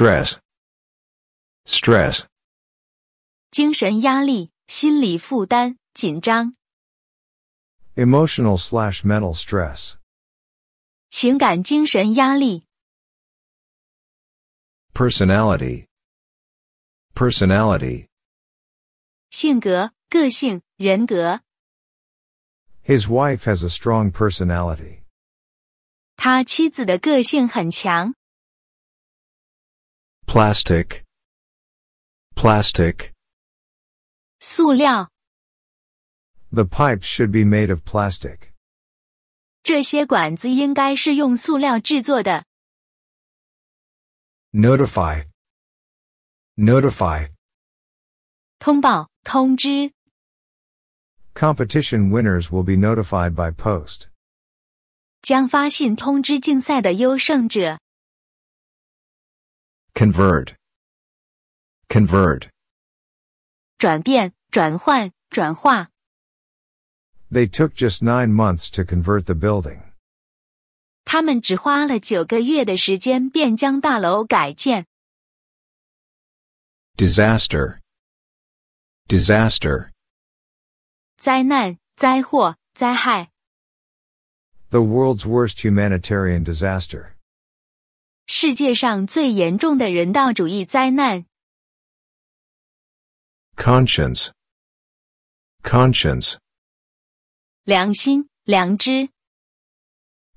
stress stress emotional slash mental stress 情感精神压力 personality personality His wife has a strong personality. 他妻子的个性很强。plastic plastic 塑料 The pipes should be made of plastic. 这些管子应该是用塑料制作的。Notify Notify 通报、通知。Competition winners will be notified by post. 将发信通知竞赛的优胜者。convert, convert. They took just nine months to convert the building. 他们只花了九个月的时间便将大楼改建。Disaster, disaster. The world's worst humanitarian disaster. 世界上最严重的人道主义灾难。Conscience, conscience，良心、良知。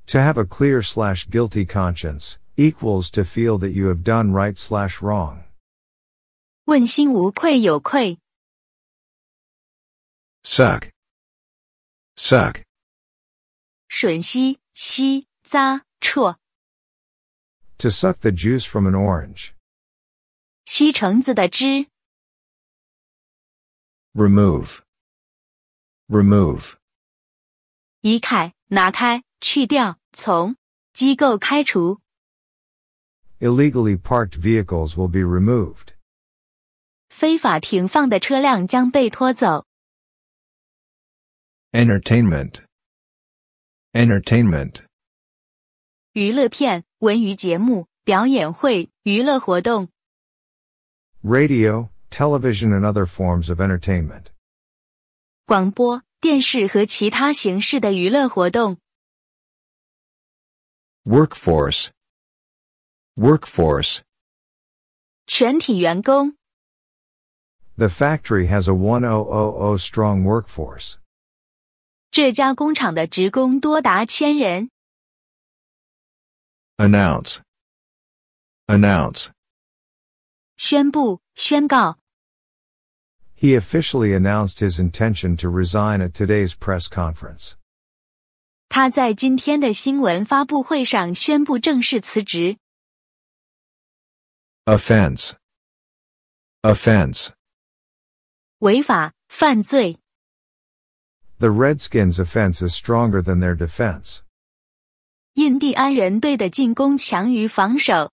To have a clear slash guilty conscience equals to feel that you have done right slash wrong。问心无愧，有愧。Suck, suck，吮吸、吸、咂、啜。To suck the juice from an orange. 吸橙子的汁。Remove. Remove. 移开，拿开，去掉，从机构开除。Illegally parked vehicles will be removed. 非法停放的车辆将被拖走。Entertainment. Entertainment. 娱乐片、文娱节目、表演会、娱乐活动。Radio, television, and other forms of entertainment. 广播、电视和其他形式的娱乐活动。Workforce, workforce. 全体员工。The factory has a 1000 strong workforce. 这家工厂的职工多达千人。announce announce 宣布宣告 He officially announced his intention to resign at today's press conference. 他在今天的新闻发布会上宣布正式辞职。Offense, offense，违法犯罪。The Redskins' offense is stronger than their defense. 印第安人队的进攻强于防守。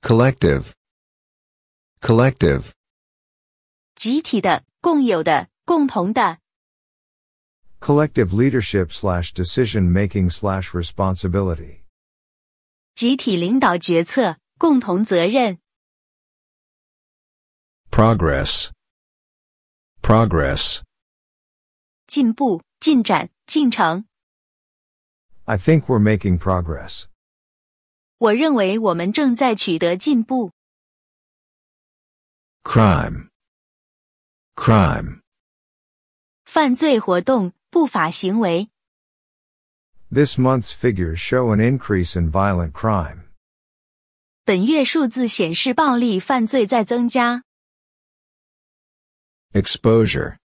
Collective, collective，集体的、共有的、共同的。Collective leadership slash decision making slash responsibility。集体领导、决策、共同责任。Progress, progress，进步、进展、进程。I think we're making progress. 我认为我们正在取得进步。Crime, crime. 犯罪活动、不法行为。This month's figures show an increase in violent crime. 本月数字显示暴力犯罪在增加。Exposure,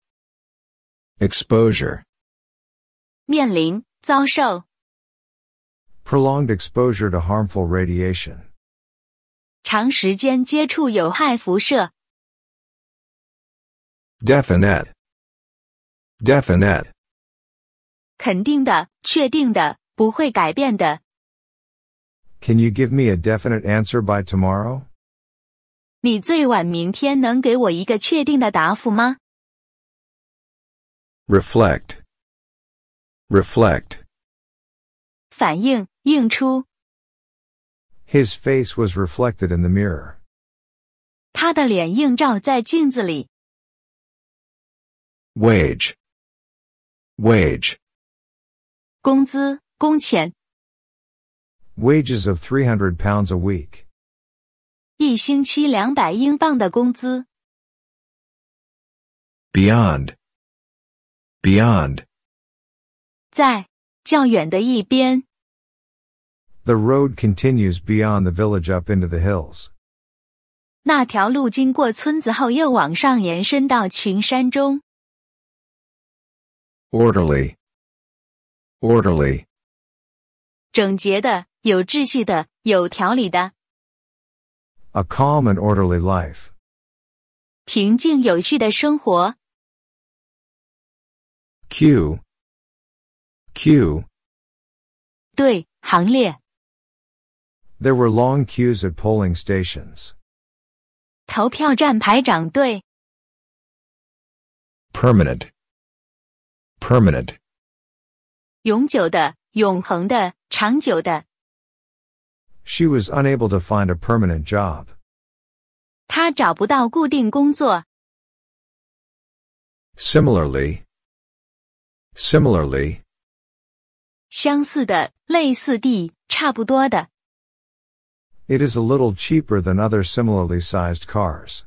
exposure. 面临、遭受。Prolonged exposure to harmful radiation. 长时间接触有害辐射。Definite. Definite. 肯定的、确定的、不会改变的。Can you give me a definite answer by tomorrow? 你最晚明天能给我一个确定的答复吗？Reflect. Reflect. 反映、映出。His face was reflected in the mirror. 他的脸映照在镜子里。Wage, wage. 工资、工钱。Wages of three hundred pounds a week. beyond. 在较远的一边。the road continues beyond the village up into the hills. 那条路经过村子后，又往上延伸到群山中。Orderly, orderly，整洁的，有秩序的，有条理的。A calm and orderly life，平静有序的生活。Q, Q，对，行列。there were long queues at polling stations. 投票站排长队。Permanent. Permanent. She was unable to find a permanent job. 她找不到固定工作。Similarly. Similarly. 相似的、类似地、差不多的。it is a little cheaper than other similarly sized cars.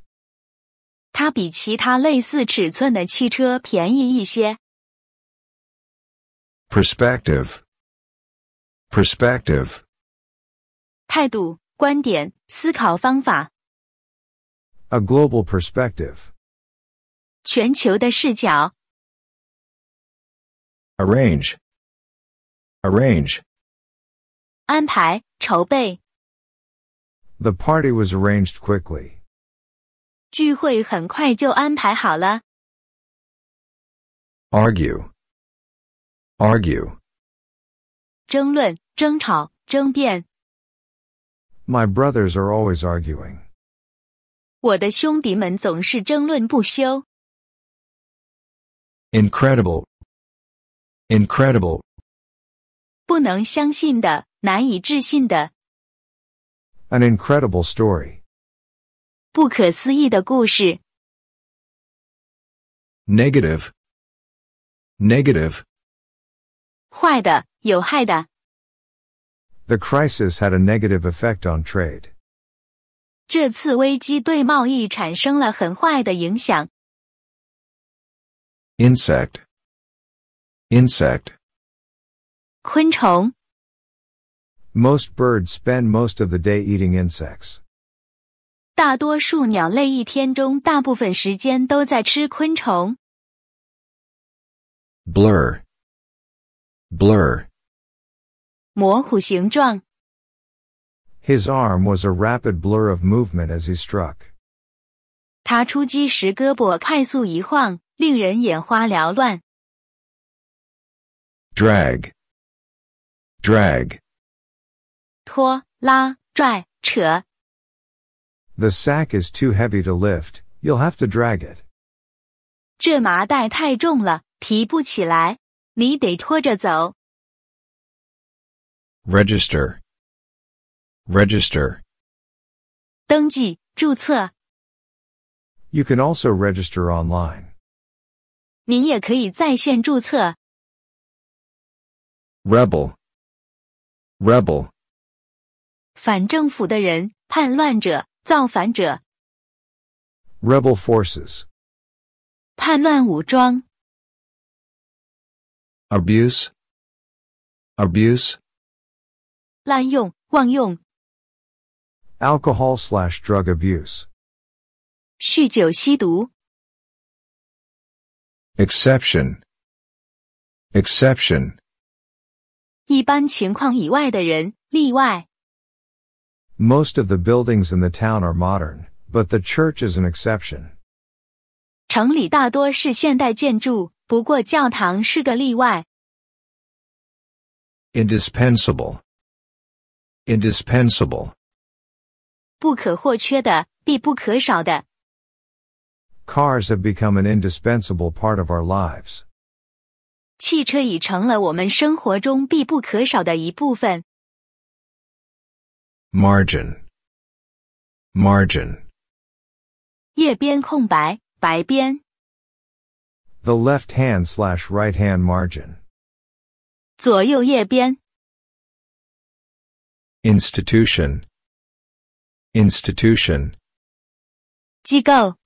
它比其他类似尺寸的汽车便宜一些。Perspective, perspective. A global perspective. 全球的视角。Arrange, arrange. 安排、筹备。the party was arranged quickly. Argue, argue. My brothers are always arguing. 我的兄弟们总是争论不休。Incredible, incredible. 不能相信的，难以置信的。an incredible story. 不可思议的故事. Negative. Negative. 坏的，有害的. The crisis had a negative effect on trade. 这次危机对贸易产生了很坏的影响. Insect. Insect. 昆虫。most birds spend most of the day eating insects. 大多数鸟类一天中大部分时间都在吃昆虫。Blur, His arm was a rapid blur of movement as he struck. 他出击时胳膊快速一晃，令人眼花缭乱。Drag, drag。拖、拉、拽、扯。The sack is too heavy to lift. You'll have to drag it. 这麻袋太重了，提不起来，你得拖着走。Register, register. 登记注册。You can also register online. 您也可以在线注册。Rebel, rebel. 反政府的人、叛乱者、造反者。Rebel forces，叛乱武装。Abuse，abuse，滥用、妄用。Alcohol slash drug abuse，酗酒、吸毒。Exception，exception，一般情况以外的人，例外。most of the buildings in the town are modern, but the church is an exception. 城里大多是现代建筑，不过教堂是个例外。Indispensable, indispensable. 不可或缺的，必不可少的。Cars have become an indispensable part of our lives. 汽车已成了我们生活中必不可少的一部分。margin, margin. left hand slash right hand margin. 左右页边。Institution, institution. The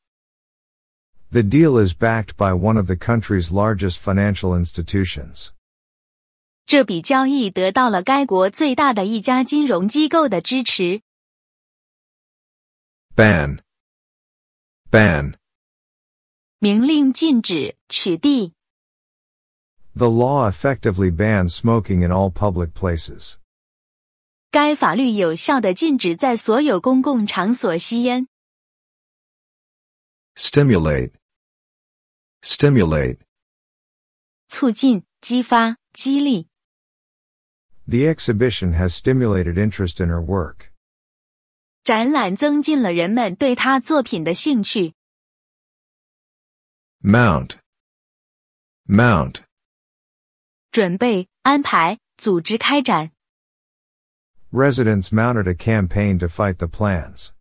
deal is backed by one of the country's largest financial institutions. 这笔交易得到了该国最大的一家金融机构的支持。ban ban 明令禁止取缔。The law effectively bans smoking in all public places. 该法律有效地禁止在所有公共场所吸烟。Stimulate stimulate 促进、激发、激励。the exhibition has stimulated interest in her work. 展览增进了人们对她作品的兴趣。Mount, mount. Residents mounted a campaign to fight the plans.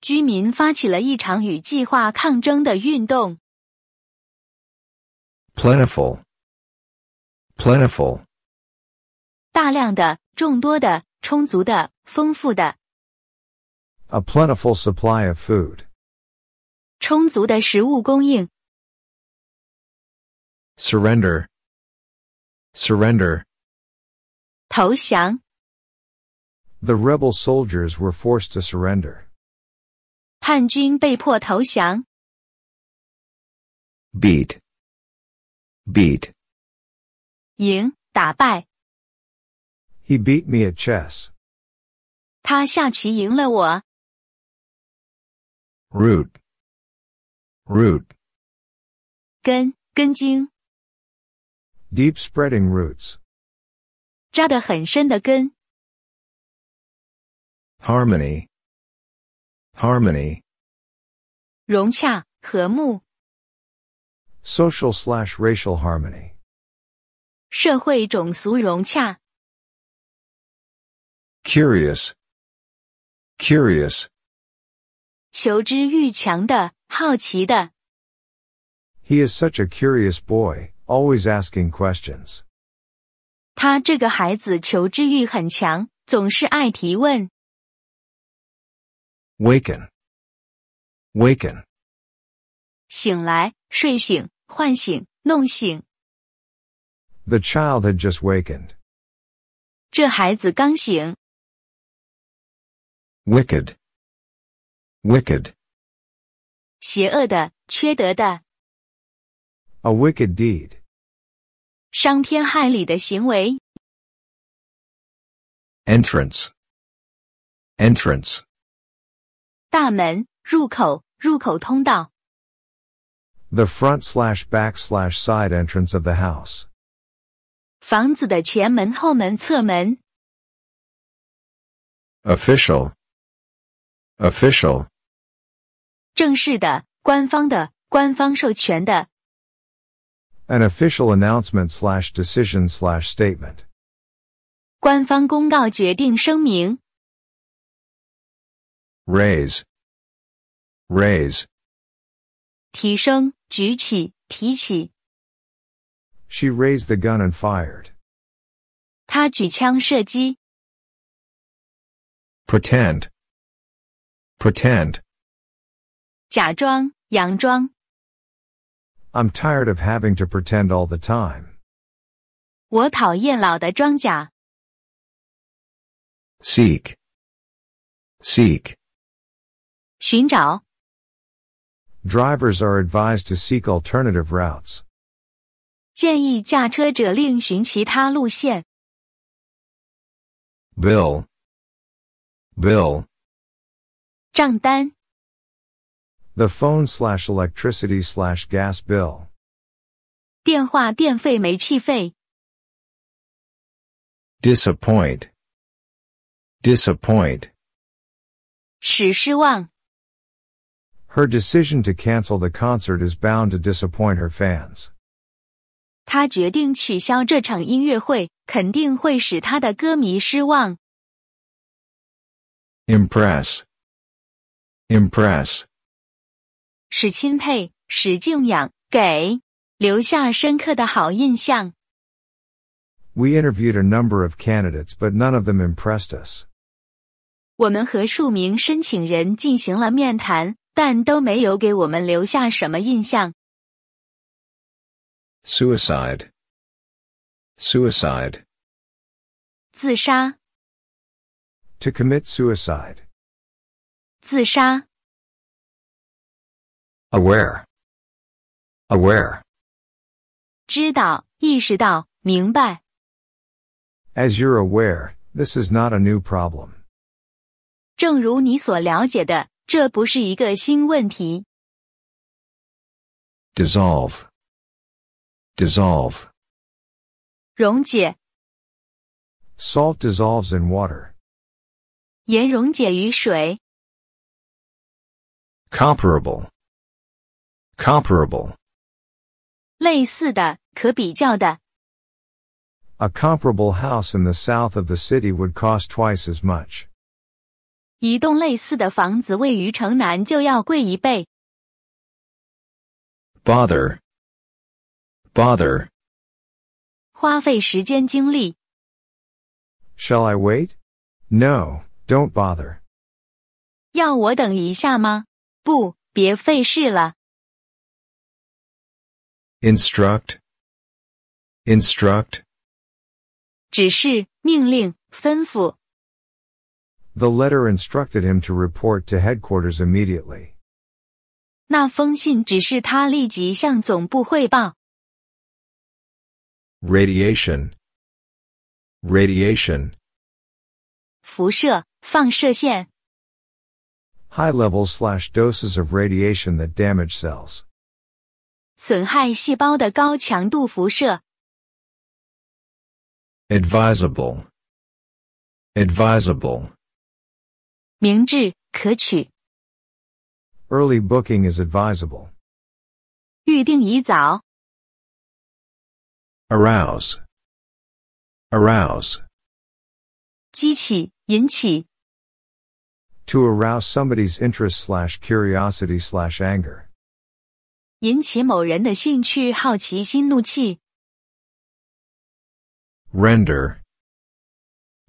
居民发起了一场与计划抗争的运动。Plentiful, plentiful. 大量的、众多的、充足的、丰富的。A plentiful supply of food. 充足的食物供应。Surrender. Surrender. 投降。The rebel soldiers were forced to surrender. 叛军被迫投降。Beat. Beat. 赢，打败。he beat me at chess. 他下棋赢了我。Root, root. 根根茎。Deep spreading roots. 扎得很深的根。Harmony, harmony. 融洽和睦。Social slash racial harmony. 社会种族融洽。curious, curious. 求知欲强的，好奇的。He is such a curious boy, always asking questions. 他这个孩子求知欲很强，总是爱提问。Waken, waken. 醒来，睡醒，唤醒，弄醒。The child had just wakened. 这孩子刚醒。wicked, wicked. 邪恶的、缺德的。A wicked deed. 伤天害理的行为。Entrance. Entrance. 大门、入口、入口通道。The front slash back slash side entrance of the house. 房子的前门、后门、侧门。Official official 正式的、官方的、官方授权的。An official announcement slash decision slash statement 官方公告、决定、声明。raise raise 提升、举起、提起。She raised the gun and fired. Pretend. Pretend. 假装,佯装. I'm tired of having to pretend all the time. 我讨厌老的装假. Seek. Seek. 寻找. Drivers are advised to seek alternative routes. 建议驾车者另寻其他路线。Bill. Bill. 账单。The phone slash electricity slash gas bill. 电话电费煤气费。Disappoint. Disappoint. 使失望。Her decision to cancel the concert is bound to disappoint her fans. 她决定取消这场音乐会，肯定会使她的歌迷失望。Impress impress，使钦佩，使敬仰，给留下深刻的好印象。We interviewed a number of candidates, but none of them impressed us. 我们和数名申请人进行了面谈，但都没有给我们留下什么印象。Suicide, suicide，自杀。To commit suicide. 自杀。aware, aware，知道、意识到、明白。As you're aware, this is not a new problem. 正如你所了解的，这不是一个新问题。dissolve, dissolve，溶解。Salt dissolves in water. 盐溶解于水。comparable, comparable. 类似的，可比较的。A comparable house in the south of the city would cost twice as much. 一栋类似的房子位于城南就要贵一倍。Bother, bother. 花费时间精力。Shall I wait? No, don't bother. 要我等一下吗？不，别费事了。instruct, instruct. 指示、命令、吩咐。The letter instructed him to report to headquarters immediately. 那封信指示他立即向总部汇报。Radiation, radiation. 辐射、放射线。high levels slash doses of radiation that damage cells. 损害细胞的高强度辐射. advisable. Early booking is advisable. Arouse. arouse. 激起，引起。to arouse somebody's interest slash curiosity slash anger. 引起某人的兴趣、好奇心、怒气。render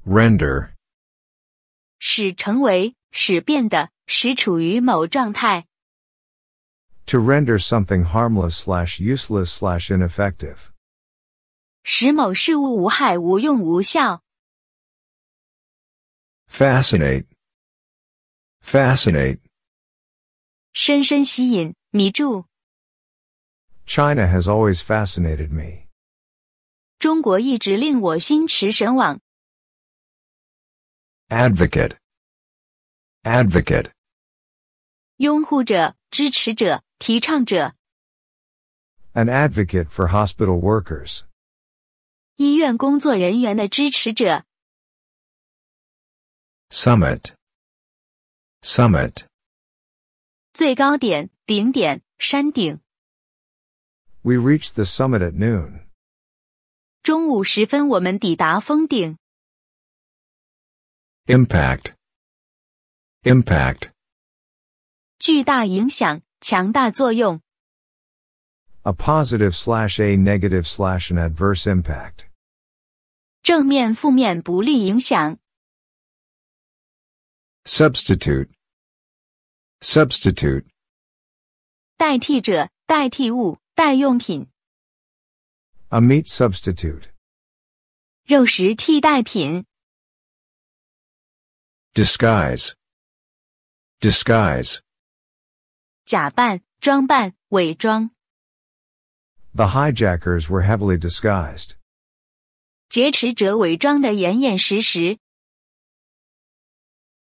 render render something harmless slash useless slash ineffective Fascinate. 深深吸引，迷住。China has always fascinated me. 中国一直令我心驰神往。Advocate. Advocate. 拥护者、支持者、提倡者。An advocate for hospital workers. 医院工作人员的支持者。Summit. Summit. 最高点、顶点、山顶。We reached the summit at noon. 中午时分，我们抵达峰顶。Impact. Impact. 巨大影响，强大作用。A positive slash a negative slash an adverse impact. 正面、负面、不利影响 substitute substitute A meat substitute 肉食替代品。disguise disguise The hijackers were heavily disguised. 劫持者伪装的严严实实。